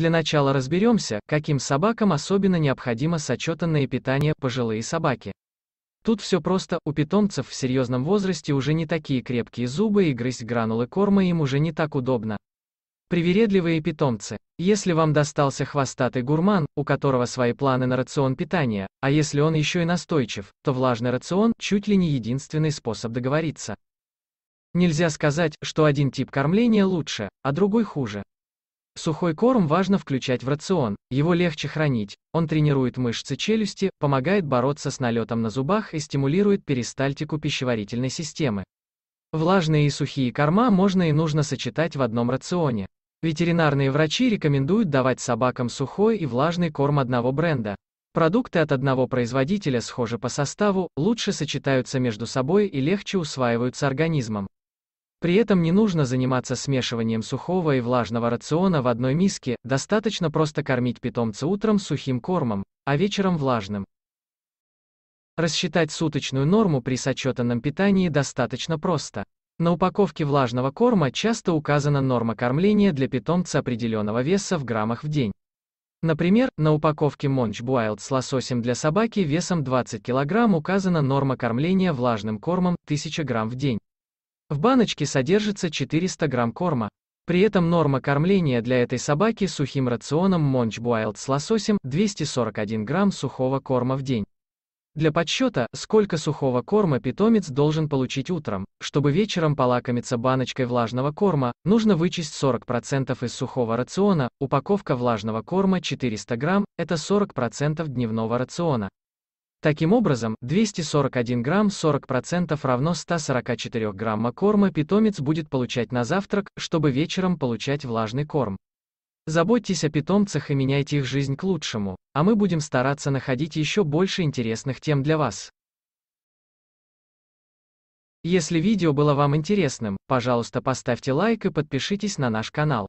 Для начала разберемся, каким собакам особенно необходимо сочетанное питание пожилые собаки. Тут все просто, у питомцев в серьезном возрасте уже не такие крепкие зубы и грызть гранулы корма им уже не так удобно. Привередливые питомцы. Если вам достался хвостатый гурман, у которого свои планы на рацион питания, а если он еще и настойчив, то влажный рацион – чуть ли не единственный способ договориться. Нельзя сказать, что один тип кормления лучше, а другой хуже. Сухой корм важно включать в рацион, его легче хранить, он тренирует мышцы челюсти, помогает бороться с налетом на зубах и стимулирует перистальтику пищеварительной системы. Влажные и сухие корма можно и нужно сочетать в одном рационе. Ветеринарные врачи рекомендуют давать собакам сухой и влажный корм одного бренда. Продукты от одного производителя схожи по составу, лучше сочетаются между собой и легче усваиваются организмом. При этом не нужно заниматься смешиванием сухого и влажного рациона в одной миске, достаточно просто кормить питомца утром сухим кормом, а вечером влажным. Рассчитать суточную норму при сочетанном питании достаточно просто. На упаковке влажного корма часто указана норма кормления для питомца определенного веса в граммах в день. Например, на упаковке Monch Wild с лососем для собаки весом 20 кг указана норма кормления влажным кормом 1000 грамм в день. В баночке содержится 400 грамм корма. При этом норма кормления для этой собаки сухим рационом Монч Буайлд с лососем 241 грамм сухого корма в день. Для подсчета, сколько сухого корма питомец должен получить утром, чтобы вечером полакомиться баночкой влажного корма, нужно вычесть 40% из сухого рациона, упаковка влажного корма 400 грамм, это 40% дневного рациона. Таким образом, 241 грамм 40% равно 144 грамма корма питомец будет получать на завтрак, чтобы вечером получать влажный корм. Заботьтесь о питомцах и меняйте их жизнь к лучшему, а мы будем стараться находить еще больше интересных тем для вас. Если видео было вам интересным, пожалуйста поставьте лайк и подпишитесь на наш канал.